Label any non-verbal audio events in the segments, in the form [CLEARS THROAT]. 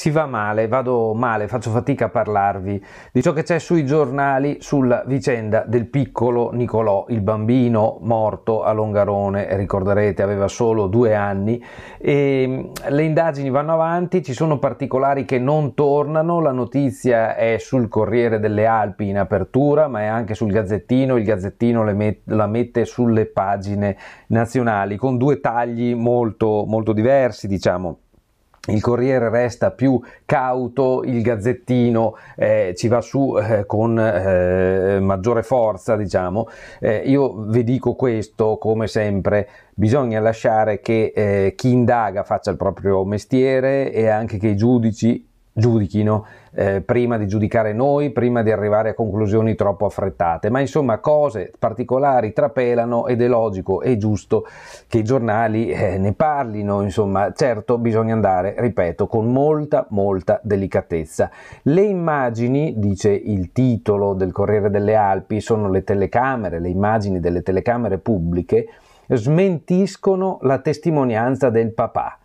si va male, vado male, faccio fatica a parlarvi di ciò che c'è sui giornali sulla vicenda del piccolo Nicolò, il bambino morto a Longarone, ricorderete aveva solo due anni e ehm, le indagini vanno avanti, ci sono particolari che non tornano, la notizia è sul Corriere delle Alpi in apertura ma è anche sul Gazzettino, il Gazzettino met- la mette sulle pagine nazionali con due tagli molto, molto diversi diciamo il Corriere resta più cauto, il Gazzettino eh, ci va su eh, con eh, maggiore forza, diciamo. Eh, io vi dico questo, come sempre, bisogna lasciare che eh, chi indaga faccia il proprio mestiere e anche che i giudici giudichino eh, prima di giudicare noi, prima di arrivare a conclusioni troppo affrettate, ma insomma cose particolari trapelano ed è logico e giusto che i giornali eh, ne parlino, insomma certo bisogna andare, ripeto, con molta molta delicatezza. Le immagini, dice il titolo del Corriere delle Alpi, sono le telecamere, le immagini delle telecamere pubbliche, smentiscono la testimonianza del papà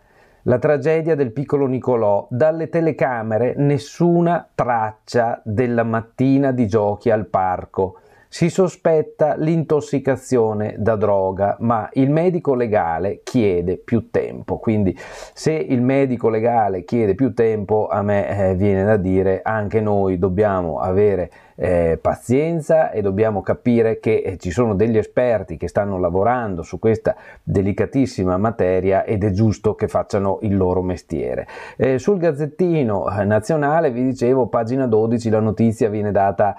la tragedia del piccolo Nicolò, dalle telecamere nessuna traccia della mattina di giochi al parco. Si sospetta l'intossicazione da droga, ma il medico legale chiede più tempo. Quindi se il medico legale chiede più tempo, a me eh, viene da dire anche noi dobbiamo avere eh, pazienza e dobbiamo capire che eh, ci sono degli esperti che stanno lavorando su questa delicatissima materia ed è giusto che facciano il loro mestiere. Eh, sul Gazzettino eh, Nazionale, vi dicevo, pagina 12, la notizia viene data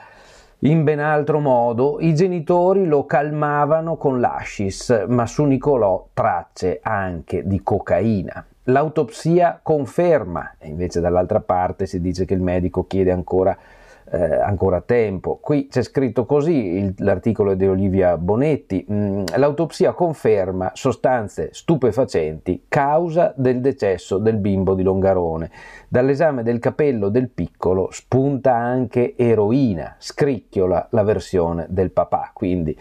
in ben altro modo i genitori lo calmavano con l'ascis, ma su Nicolò tracce anche di cocaina. L'autopsia conferma, e invece dall'altra parte si dice che il medico chiede ancora eh, ancora a tempo. Qui c'è scritto così il, l'articolo di Olivia Bonetti, mm, l'autopsia conferma sostanze stupefacenti causa del decesso del bimbo di Longarone. Dall'esame del capello del piccolo spunta anche eroina, scricchiola la versione del papà, quindi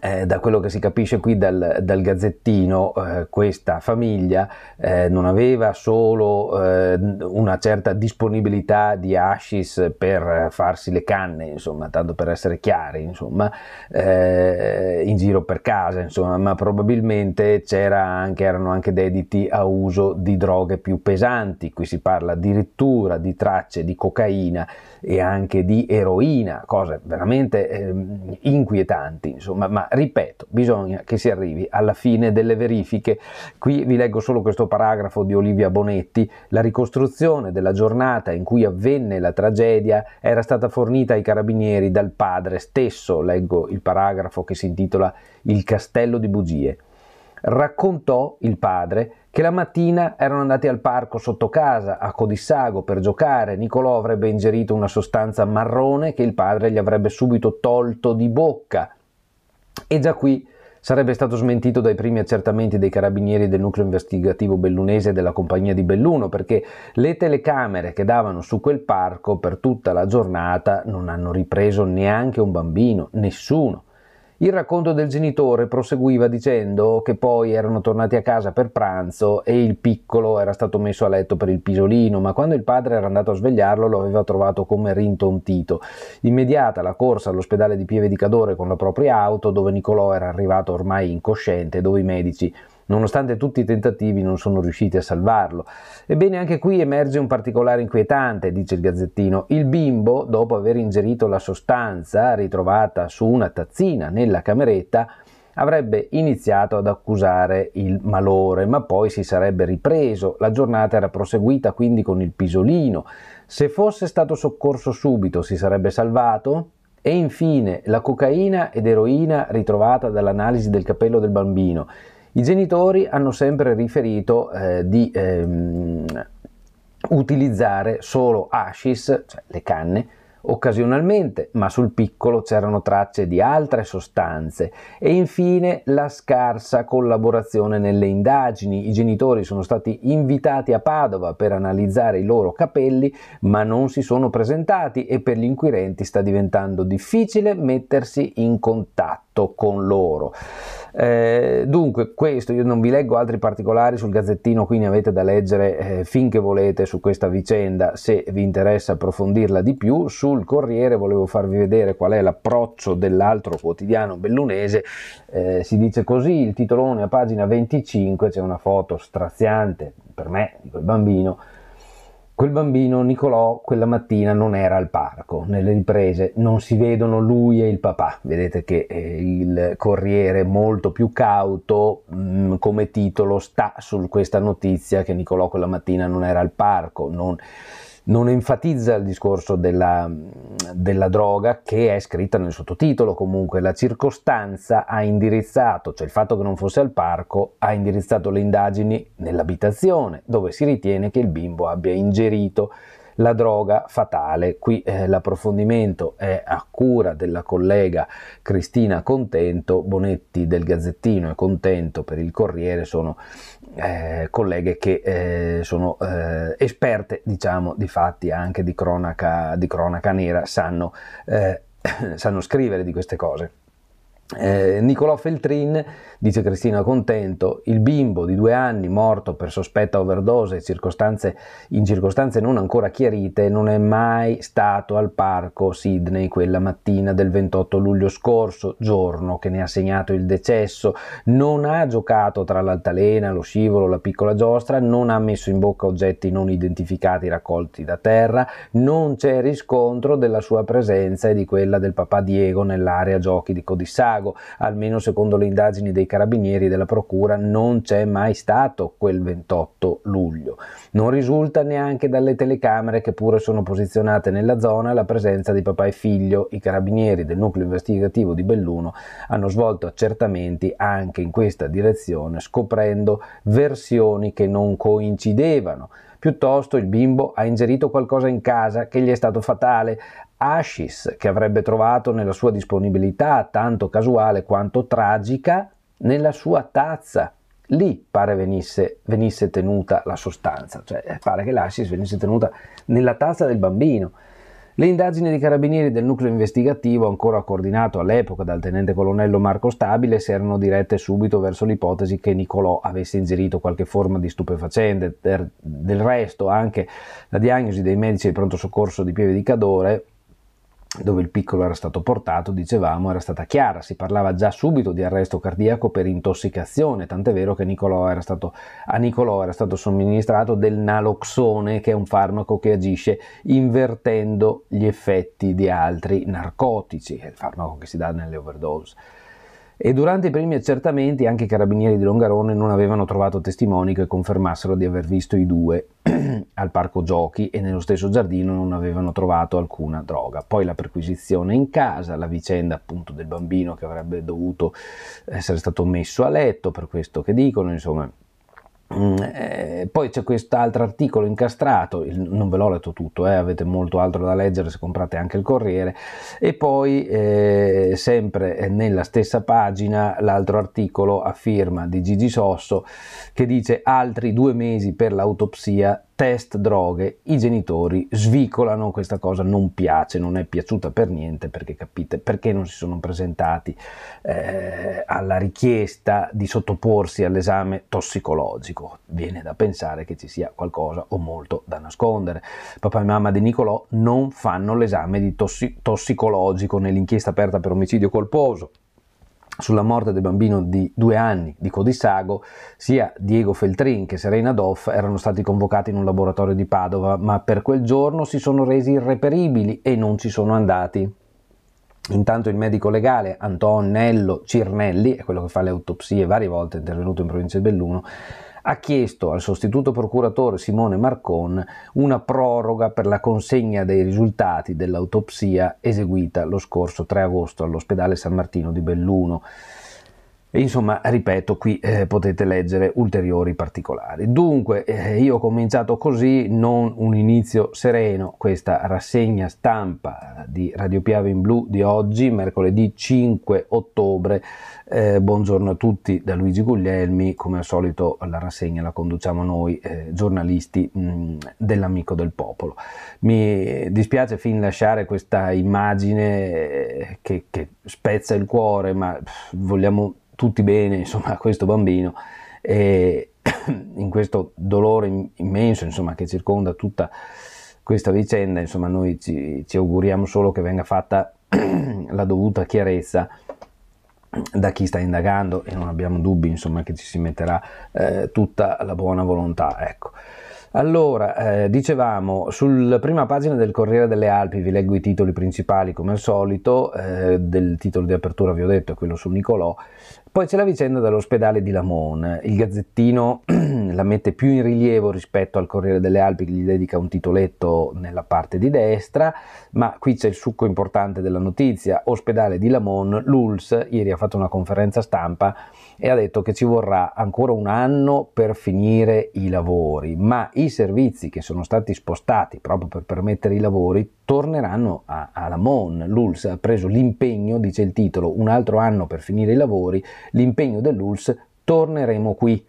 eh, da quello che si capisce qui dal, dal gazzettino, eh, questa famiglia eh, non aveva solo eh, una certa disponibilità di hashish per farsi le canne, insomma, tanto per essere chiari, insomma, eh, in giro per casa, insomma, ma probabilmente anche, erano anche dediti a uso di droghe più pesanti. Qui si parla addirittura di tracce di cocaina e anche di eroina, cose veramente eh, inquietanti, insomma, ma ripeto, bisogna che si arrivi alla fine delle verifiche. Qui vi leggo solo questo paragrafo di Olivia Bonetti, la ricostruzione della giornata in cui avvenne la tragedia era stata fornita ai carabinieri dal padre stesso, leggo il paragrafo che si intitola Il castello di bugie. Raccontò il padre che la mattina erano andati al parco sotto casa a Codissago per giocare. Nicolò avrebbe ingerito una sostanza marrone che il padre gli avrebbe subito tolto di bocca. E già qui sarebbe stato smentito dai primi accertamenti dei carabinieri del nucleo investigativo bellunese della compagnia di Belluno, perché le telecamere che davano su quel parco per tutta la giornata non hanno ripreso neanche un bambino, nessuno. Il racconto del genitore proseguiva dicendo che poi erano tornati a casa per pranzo e il piccolo era stato messo a letto per il pisolino, ma quando il padre era andato a svegliarlo lo aveva trovato come rintontito. Immediata la corsa all'ospedale di Pieve di Cadore con la propria auto, dove Nicolò era arrivato ormai incosciente, dove i medici Nonostante tutti i tentativi non sono riusciti a salvarlo. Ebbene anche qui emerge un particolare inquietante, dice il gazzettino. Il bimbo, dopo aver ingerito la sostanza ritrovata su una tazzina nella cameretta, avrebbe iniziato ad accusare il malore, ma poi si sarebbe ripreso. La giornata era proseguita quindi con il pisolino. Se fosse stato soccorso subito si sarebbe salvato? E infine la cocaina ed eroina ritrovata dall'analisi del capello del bambino. I genitori hanno sempre riferito eh, di ehm, utilizzare solo hashish, cioè le canne, Occasionalmente, ma sul piccolo c'erano tracce di altre sostanze e infine la scarsa collaborazione nelle indagini. I genitori sono stati invitati a Padova per analizzare i loro capelli, ma non si sono presentati e per gli inquirenti sta diventando difficile mettersi in contatto con loro. Eh, dunque, questo io non vi leggo altri particolari sul gazzettino, qui ne avete da leggere eh, finché volete su questa vicenda, se vi interessa approfondirla di più. Su sul Corriere, volevo farvi vedere qual è l'approccio dell'altro quotidiano bellunese, eh, si dice così, il titolone a pagina 25 c'è una foto straziante per me di quel bambino, Quel bambino Nicolò quella mattina non era al parco, nelle riprese non si vedono lui e il papà, vedete che eh, il Corriere molto più cauto mm, come titolo sta su questa notizia che Nicolò quella mattina non era al parco, non non enfatizza il discorso della, della, droga che è scritta nel sottotitolo comunque, la circostanza ha indirizzato, cioè il fatto che non fosse al parco, ha indirizzato le indagini nell'abitazione dove si ritiene che il bimbo abbia ingerito la droga fatale. Qui eh, l'approfondimento è a cura della collega Cristina Contento, Bonetti del Gazzettino e Contento per il Corriere sono eh, colleghe che eh, sono eh, esperte diciamo di fatti anche di cronaca, di cronaca nera, sanno, eh, [COUGHS] sanno scrivere di queste cose. Eh, Nicolò Feltrin dice Cristina Contento, il bimbo di due anni morto per sospetta overdose circostanze, in circostanze non ancora chiarite non è mai stato al parco Sydney quella mattina del 28 luglio scorso, giorno che ne ha segnato il decesso, non ha giocato tra l'altalena, lo scivolo, la piccola giostra, non ha messo in bocca oggetti non identificati raccolti da terra, non c'è riscontro della sua presenza e di quella del papà Diego nell'area giochi di Codissago Lago, almeno secondo le indagini dei carabinieri e della procura non c'è mai stato quel 28 luglio. Non risulta neanche dalle telecamere che pure sono posizionate nella zona la presenza di papà e figlio. I carabinieri del nucleo investigativo di Belluno hanno svolto accertamenti anche in questa direzione scoprendo versioni che non coincidevano piuttosto il bimbo ha ingerito qualcosa in casa che gli è stato fatale, Ashis, che avrebbe trovato nella sua disponibilità, tanto casuale quanto tragica, nella sua tazza. Lì pare venisse, venisse tenuta la sostanza, cioè eh, pare che l'Ashis venisse tenuta nella tazza del bambino. Le indagini dei carabinieri del nucleo investigativo, ancora coordinato all'epoca dal tenente colonnello Marco Stabile, si erano dirette subito verso l'ipotesi che Nicolò avesse ingerito qualche forma di stupefacente. del resto, anche la diagnosi dei medici di pronto soccorso di Pieve di Cadore dove il piccolo era stato portato, dicevamo, era stata chiara, si parlava già subito di arresto cardiaco per intossicazione, tant'è vero che Nicolò stato, a Nicolò era stato somministrato del naloxone, che è un farmaco che agisce invertendo gli effetti di altri narcotici, è il farmaco che si dà nelle overdose e durante i primi accertamenti anche i carabinieri di Longarone non avevano trovato testimoni che confermassero di aver visto i due [CLEARS THROAT] al parco giochi e nello stesso giardino non avevano trovato alcuna droga. Poi la perquisizione in casa, la vicenda appunto del bambino che avrebbe dovuto essere stato messo a letto, per questo che dicono, insomma, Mm, eh, poi c'è quest'altro articolo incastrato, il, non ve l'ho letto tutto, eh, avete molto altro da leggere se comprate anche il Corriere, e poi eh, sempre eh, nella stessa pagina l'altro articolo a firma di Gigi Sosso che dice altri due mesi per l'autopsia test droghe, i genitori svicolano questa cosa, non piace, non è piaciuta per niente perché capite perché non si sono presentati eh, alla richiesta di sottoporsi all'esame tossicologico. Viene da pensare che ci sia qualcosa o molto da nascondere. Papà e mamma di Nicolò non fanno l'esame di tossi- tossicologico nell'inchiesta aperta per omicidio colposo sulla morte del bambino di due anni di Codissago, sia Diego Feltrin che Serena Doff erano stati convocati in un laboratorio di Padova, ma per quel giorno si sono resi irreperibili e non ci sono andati. Intanto il medico legale Antonello Cirnelli, è quello che fa le autopsie varie volte, è intervenuto in provincia di Belluno, ha chiesto al sostituto procuratore Simone Marcon una proroga per la consegna dei risultati dell'autopsia eseguita lo scorso 3 agosto all'ospedale San Martino di Belluno. E insomma, ripeto, qui eh, potete leggere ulteriori particolari. Dunque, eh, io ho cominciato così, non un inizio sereno, questa rassegna stampa di Radio Piave in Blu di oggi, mercoledì 5 ottobre. Eh, buongiorno a tutti da Luigi Guglielmi, come al solito la rassegna la conduciamo noi eh, giornalisti mh, mm, dell'Amico del Popolo. Mi dispiace fin lasciare questa immagine eh, che, che spezza il cuore, ma pff, vogliamo tutti bene, insomma, a [LAUGHS] questo bambino, e [COUGHS] in questo dolore immenso, insomma, che circonda tutta questa vicenda, insomma, noi ci, ci auguriamo solo che venga fatta [COUGHS] la dovuta chiarezza da chi sta indagando e non abbiamo dubbi insomma che ci si metterà eh, tutta la buona volontà ecco allora eh, dicevamo sulla prima pagina del Corriere delle Alpi vi leggo i titoli principali come al solito eh, del titolo di apertura vi ho detto è quello su Nicolò poi c'è la vicenda dell'ospedale di Lamon. Il Gazzettino [CLEARS THROAT] la mette più in rilievo rispetto al Corriere delle Alpi che gli dedica un titoletto nella parte di destra, ma qui c'è il succo importante della notizia. Ospedale di Lamon, l'ULS ieri ha fatto una conferenza stampa e ha detto che ci vorrà ancora un anno per finire i lavori, ma i servizi che sono stati spostati proprio per permettere i lavori torneranno a, alla MON. L'ULS ha preso l'impegno, dice il titolo, un altro anno per finire i lavori, l'impegno dell'ULS, torneremo qui.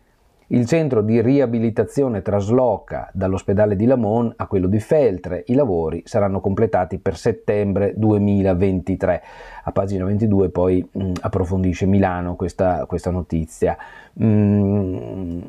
Il centro di riabilitazione trasloca dall'ospedale di Lamon a quello di Feltre. I lavori saranno completati per settembre 2023. A pagina 22 poi mh, mm, approfondisce Milano questa, questa notizia. Mh, mm,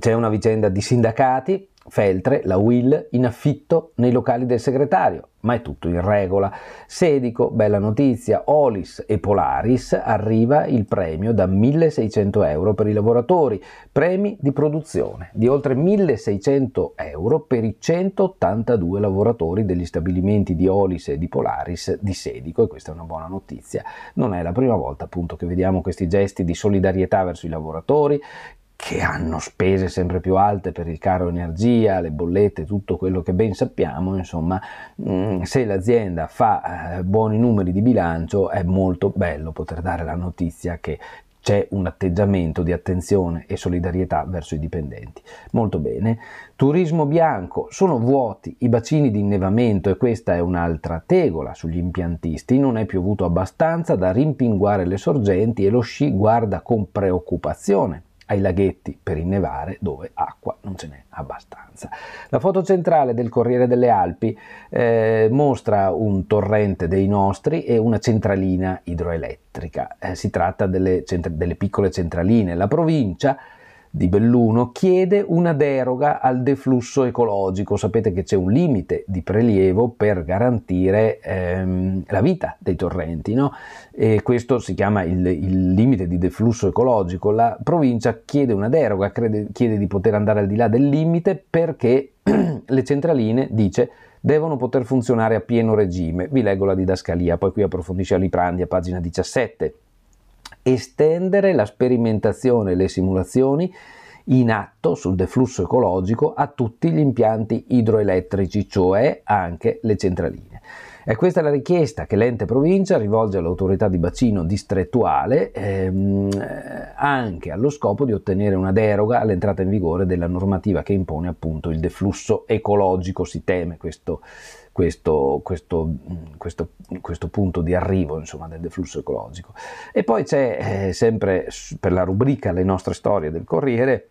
c'è una vicenda di sindacati Feltre, la Will, in affitto nei locali del segretario, ma è tutto in regola. Sedico, bella notizia, Olis e Polaris arriva il premio da 1600 euro per i lavoratori, premi di produzione di oltre 1600 euro per i 182 lavoratori degli stabilimenti di Olis e di Polaris di Sedico e questa è una buona notizia. Non è la prima volta appunto che vediamo questi gesti di solidarietà verso i lavoratori che hanno spese sempre più alte per il caro energia, le bollette, tutto quello che ben sappiamo, insomma, mm, se l'azienda fa eh, buoni numeri di bilancio è molto bello poter dare la notizia che c'è un atteggiamento di attenzione e solidarietà verso i dipendenti. Molto bene. Turismo bianco, sono vuoti i bacini di innevamento e questa è un'altra tegola sugli impiantisti. Non è piovuto abbastanza da rimpinguare le sorgenti e lo sci guarda con preoccupazione ai laghetti per innevare dove acqua non ce n'è abbastanza. La foto centrale del Corriere delle Alpi eh, mostra un torrente dei nostri e una centralina idroelettrica. Eh, si tratta delle, centra- delle piccole centraline. La provincia di Belluno chiede una deroga al deflusso ecologico. Sapete che c'è un limite di prelievo per garantire ehm, la vita dei torrenti, no? e questo si chiama il, il, limite di deflusso ecologico. La provincia chiede una deroga, crede, chiede di poter andare al di là del limite perché [CLEARS THROAT] le centraline, dice, devono poter funzionare a pieno regime. Vi leggo la didascalia, poi qui approfondisce Aliprandia, pagina 17 estendere la sperimentazione e le simulazioni in atto sul deflusso ecologico a tutti gli impianti idroelettrici, cioè anche le centraline. E questa è la richiesta che l'ente provincia rivolge all'autorità di bacino distrettuale ehm, anche allo scopo di ottenere una deroga all'entrata in vigore della normativa che impone appunto il deflusso ecologico, si teme questo questo, questo, questo, questo punto di arrivo insomma, del deflusso ecologico. E poi c'è eh, sempre per la rubrica Le nostre storie del Corriere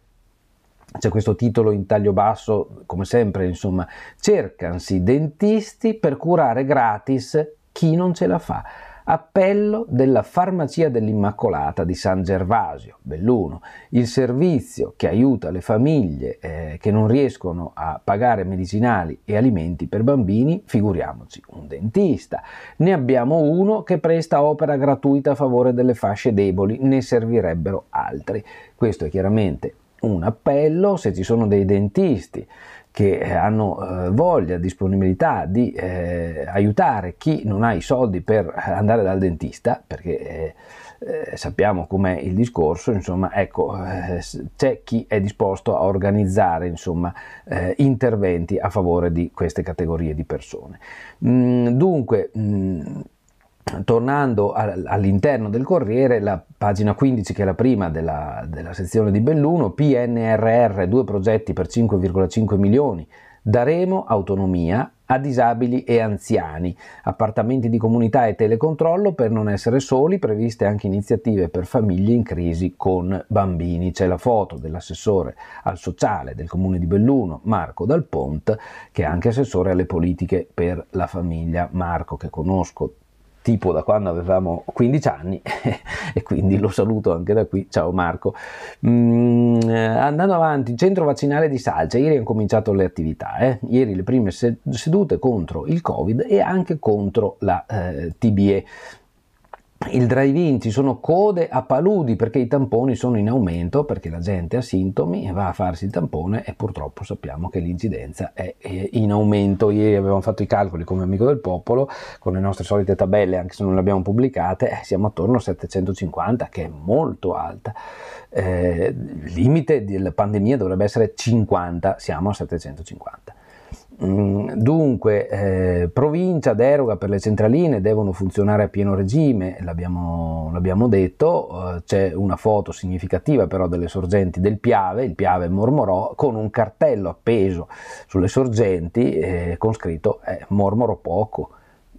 c'è questo titolo in taglio basso, come sempre, insomma, cercansi dentisti per curare gratis chi non ce la fa appello della Farmacia dell'Immacolata di San Gervasio, Belluno, il servizio che aiuta le famiglie eh, che non riescono a pagare medicinali e alimenti per bambini, figuriamoci un dentista. Ne abbiamo uno che presta opera gratuita a favore delle fasce deboli, ne servirebbero altri. Questo è chiaramente un appello se ci sono dei dentisti che eh, hanno eh, voglia, disponibilità di eh, aiutare chi non ha i soldi per eh, andare dal dentista, perché eh, eh, sappiamo com'è il discorso, insomma, ecco, c'è chi è disposto a organizzare insomma, interventi a favore di queste categorie di persone. Mm, dunque, mm, tornando all'interno del Corriere, la pagina 15, che è la prima della, della sezione di Belluno, PNRR, due progetti per 5,5 milioni, daremo autonomia a disabili e anziani, appartamenti di comunità e telecontrollo per non essere soli, previste anche iniziative per famiglie in crisi con bambini. C'è la foto dell'assessore al sociale del comune di Belluno, Marco Dal Pont, che è anche assessore alle politiche per la famiglia. Marco, che conosco tipo da quando avevamo 15 anni [LAUGHS] e quindi lo saluto anche da qui, ciao Marco. Mm, andando avanti, centro vaccinale di Salce, ieri hanno cominciato le attività, eh? ieri le prime sedute contro il Covid e anche contro la eh, TBE, il drive-in ci sono code a paludi perché i tamponi sono in aumento, perché la gente ha sintomi e va a farsi il tampone e purtroppo sappiamo che l'incidenza è in aumento. Ieri abbiamo fatto i calcoli come amico del popolo con le nostre solite tabelle, anche se non le abbiamo pubblicate, eh, siamo attorno a 750 che è molto alta. Eh, il limite della pandemia dovrebbe essere 50, siamo a 750. Mm, dunque, eh, provincia, deroga per le centraline devono funzionare a pieno regime, l'abbiamo, l'abbiamo detto, eh, c'è una foto significativa però delle sorgenti del Piave, il Piave mormorò, con un cartello appeso sulle sorgenti eh, con scritto eh, mormoro poco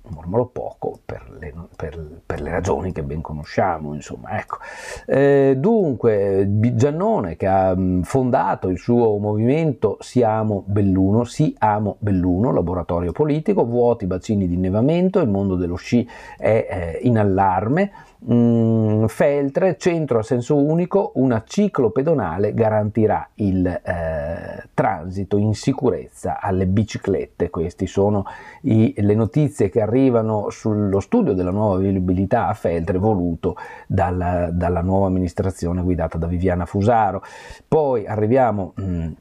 mormorò poco per le, per, per le, ragioni che ben conosciamo. Insomma, ecco. eh, dunque, Giannone che ha mm, fondato il suo movimento Si Amo Belluno, Si Amo Belluno, laboratorio politico, vuoti bacini di innevamento, il mondo dello sci è eh, in allarme mh, mm, feltre, centro a senso unico, una ciclopedonale garantirà il eh, transito in sicurezza alle biciclette. Queste sono i, le notizie che arrivano sullo studio della nuova viabilità a feltre voluto dalla, dalla nuova amministrazione guidata da Viviana Fusaro. Poi arriviamo... Mh, mm,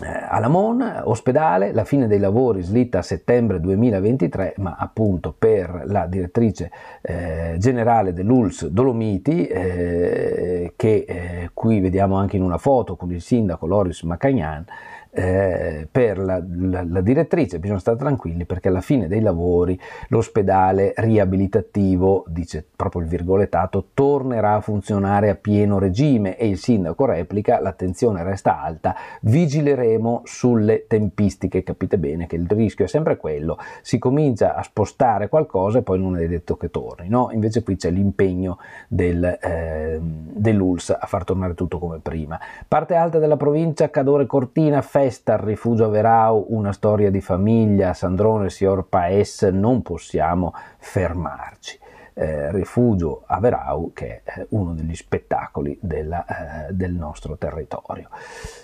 eh, Alamon, ospedale, la fine dei lavori slitta a settembre 2023, ma appunto per la direttrice eh, generale dell'ULS Dolomiti, eh, che eh, qui vediamo anche in una foto con il sindaco Loris Macagnan, eh, per la, la, la, direttrice bisogna stare tranquilli perché alla fine dei lavori l'ospedale riabilitativo, dice proprio il virgolettato, tornerà a funzionare a pieno regime e il sindaco replica, l'attenzione resta alta, vigileremo sulle tempistiche, capite bene che il rischio è sempre quello, si comincia a spostare qualcosa e poi non è detto che torni, no? invece qui c'è l'impegno del, eh, dell'ULS a far tornare tutto come prima. Parte alta della provincia, Cadore Cortina, Ferro, festa al rifugio Verau, una storia di famiglia, Sandrone, Sior Paes, non possiamo fermarci eh, Rifugio a Verau, che è uno degli spettacoli della, eh, del nostro territorio.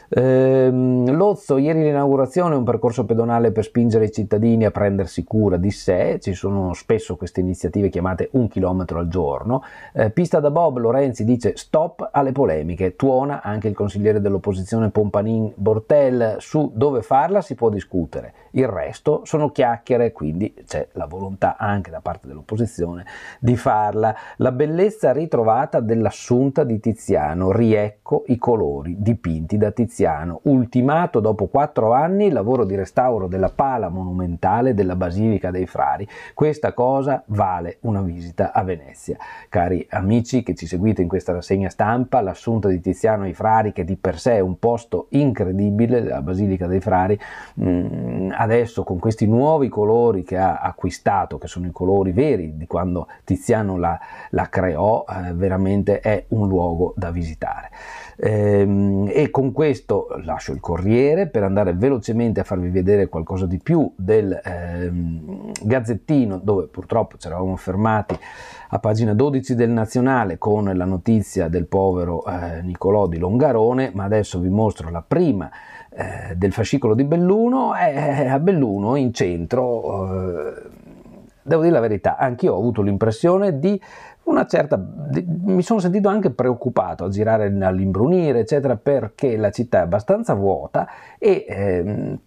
Ehm, Lozzo, ieri l'inaugurazione è un percorso pedonale per spingere i cittadini a prendersi cura di sé, ci sono spesso queste iniziative chiamate un chilometro al giorno. Eh, pista da Bob, Lorenzi dice stop alle polemiche, tuona anche il consigliere dell'opposizione Pompanin Bortel, su dove farla si può discutere, il resto sono chiacchiere, quindi c'è la volontà anche da parte dell'opposizione di farla, la bellezza ritrovata dell'assunta di Tiziano, riecco i colori dipinti da Tiziano, ultimato dopo quattro anni il lavoro di restauro della pala monumentale della Basilica dei Frari. Questa cosa vale una visita a Venezia. Cari amici che ci seguite in questa rassegna stampa, l'assunta di Tiziano ai Frari, che di per sé è un posto incredibile, la Basilica dei Frari, mm, adesso con questi nuovi colori che ha acquistato, che sono i colori veri di quando Tiziano la, la creò, eh, veramente è un luogo da visitare. Ehm, e con questo lascio il Corriere per andare velocemente a farvi vedere qualcosa di più del ehm, Gazzettino, dove purtroppo ci eravamo fermati a pagina 12 del Nazionale con la notizia del povero eh, Nicolò di Longarone, ma adesso vi mostro la prima eh, del fascicolo di Belluno. Eh, a Belluno in centro eh, devo dire la verità, anch'io ho avuto l'impressione di una certa... Di, mi sono sentito anche preoccupato a girare all'imbrunire, eccetera, perché la città è abbastanza vuota e... Eh,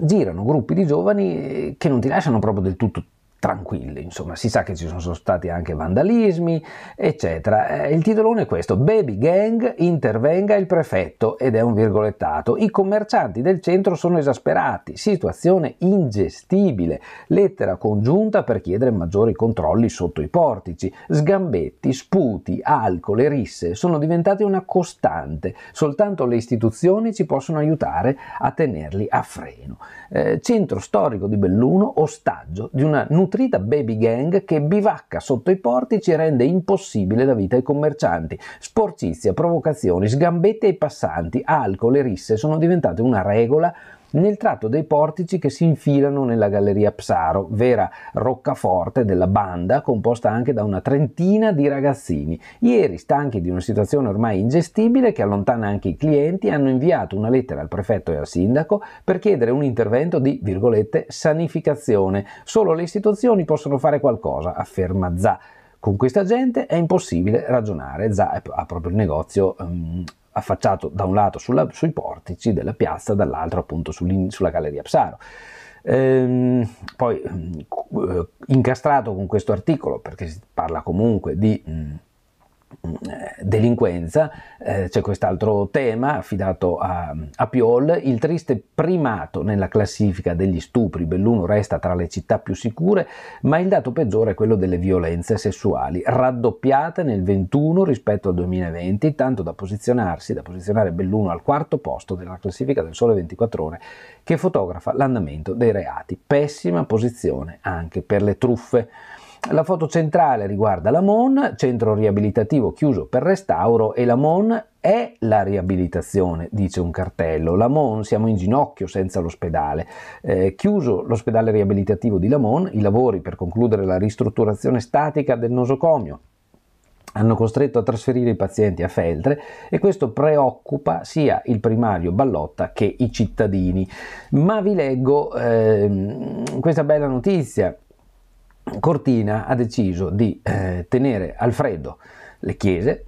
girano gruppi di giovani che non ti lasciano proprio del tutto tranquilli, insomma si sa che ci sono stati anche vandalismi, eccetera. Eh, il titolone è questo, Baby Gang intervenga il prefetto ed è un virgolettato, i commercianti del centro sono esasperati, situazione ingestibile, lettera congiunta per chiedere maggiori controlli sotto i portici, sgambetti, sputi, alcol e risse sono diventati una costante, soltanto le istituzioni ci possono aiutare a tenerli a freno. Eh, centro storico di Belluno, ostaggio di una nutrizione scontrita baby gang che bivacca sotto i portici e rende impossibile la vita ai commercianti. Sporcizia, provocazioni, sgambetti ai passanti, alcol e risse sono diventate una regola nel tratto dei portici che si infilano nella galleria Psaro, vera roccaforte della banda composta anche da una trentina di ragazzini. Ieri, stanchi di una situazione ormai ingestibile che allontana anche i clienti, hanno inviato una lettera al prefetto e al sindaco per chiedere un intervento di, virgolette, sanificazione. Solo le istituzioni possono fare qualcosa, afferma Zà. Con questa gente è impossibile ragionare. Zà ha proprio il negozio um, affacciato da un lato sulla, sui portici della piazza, dall'altro appunto sulla galleria Psaro. Ehm, poi mm, eh, incastrato con questo articolo, perché si parla comunque di mm, eh, delinquenza, eh, c'è quest'altro tema affidato a, a, Piol, il triste primato nella classifica degli stupri, Belluno resta tra le città più sicure, ma il dato peggiore è quello delle violenze sessuali, raddoppiate nel 21 rispetto al 2020, tanto da posizionarsi, da posizionare Belluno al quarto posto della classifica del Sole 24 ore, che fotografa l'andamento dei reati. Pessima posizione anche per le truffe. La foto centrale riguarda la MON, centro riabilitativo chiuso per restauro e la MON è la riabilitazione, dice un cartello. La MON siamo in ginocchio senza l'ospedale. Eh, chiuso l'ospedale riabilitativo di Lamon, i lavori per concludere la ristrutturazione statica del nosocomio hanno costretto a trasferire i pazienti a Feltre e questo preoccupa sia il primario Ballotta che i cittadini. Ma vi leggo eh, questa bella notizia Cortina ha deciso di eh, tenere al freddo le chiese,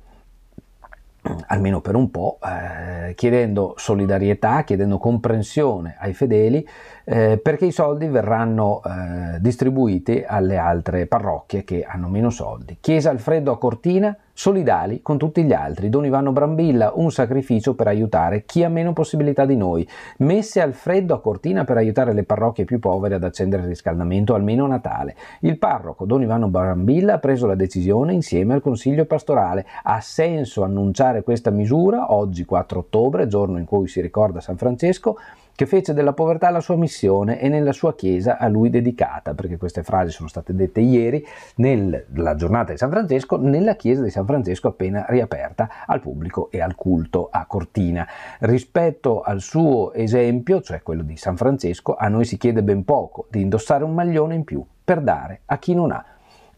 almeno per un po', eh, chiedendo solidarietà, chiedendo comprensione ai fedeli eh, perché i soldi verranno eh, distribuiti alle altre parrocchie che hanno meno soldi. Chiesa Alfredo a Cortina, solidali con tutti gli altri. Don Ivano Brambilla, un sacrificio per aiutare chi ha meno possibilità di noi. Messe al freddo a Cortina per aiutare le parrocchie più povere ad accendere il riscaldamento almeno a Natale. Il parroco Don Ivano Brambilla ha preso la decisione insieme al Consiglio pastorale. Ha senso annunciare questa misura oggi 4 ottobre, giorno in cui si ricorda San Francesco che fece della povertà la sua missione e nella sua chiesa a lui dedicata, perché queste frasi sono state dette ieri nella giornata di San Francesco, nella chiesa di San Francesco appena riaperta al pubblico e al culto a Cortina. Rispetto al suo esempio, cioè quello di San Francesco, a noi si chiede ben poco, di indossare un maglione in più per dare a chi non ha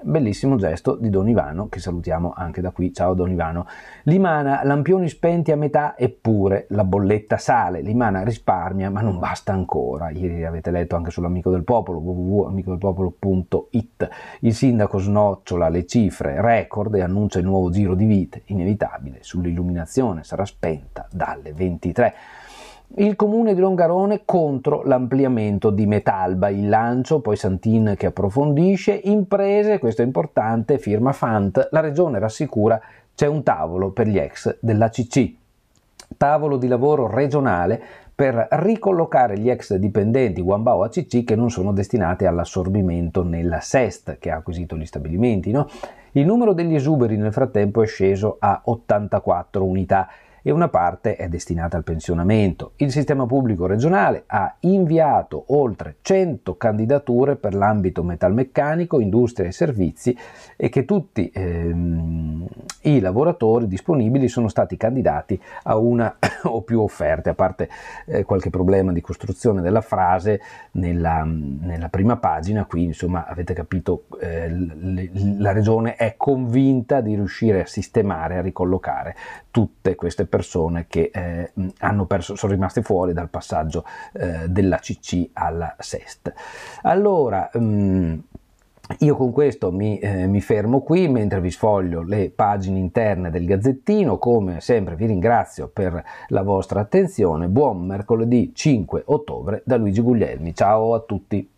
Bellissimo gesto di Don Ivano, che salutiamo anche da qui. Ciao Don Ivano. Limana, lampioni spenti a metà, eppure la bolletta sale. Limana risparmia, ma non basta ancora. Ieri avete letto anche sull'Amico del Popolo, www.amicodelpopolo.it. Il sindaco snocciola le cifre record e annuncia il nuovo giro di vite, inevitabile, sull'illuminazione sarà spenta dalle 23 il comune di Longarone contro l'ampliamento di Metalba, il lancio, poi Santin che approfondisce, imprese, questo è importante, firma Fant, la regione rassicura c'è un tavolo per gli ex dell'ACC, tavolo di lavoro regionale per ricollocare gli ex dipendenti Guambao ACC che non sono destinati all'assorbimento nella SEST che ha acquisito gli stabilimenti. No? Il numero degli esuberi nel frattempo è sceso a 84 unità e una parte è destinata al pensionamento. Il sistema pubblico regionale ha inviato oltre 100 candidature per l'ambito metalmeccanico, industria e servizi e che tutti ehm, i lavoratori disponibili sono stati candidati a una [COUGHS] o più offerte, a parte eh, qualche problema di costruzione della frase nella, nella prima pagina, qui insomma avete capito eh, l- la regione è convinta di riuscire a sistemare, a ricollocare tutte queste persone persone che eh, perso, sono rimaste fuori dal passaggio eh, della CC alla SEST. Allora, um, io con questo mi, eh, mi, fermo qui mentre vi sfoglio le pagine interne del Gazzettino, come sempre vi ringrazio per la vostra attenzione, buon mercoledì 5 ottobre da Luigi Guglielmi, ciao a tutti!